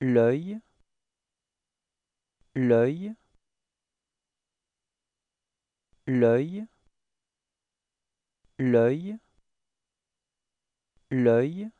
l'œil, l'œil, l'œil, l'œil, l'œil,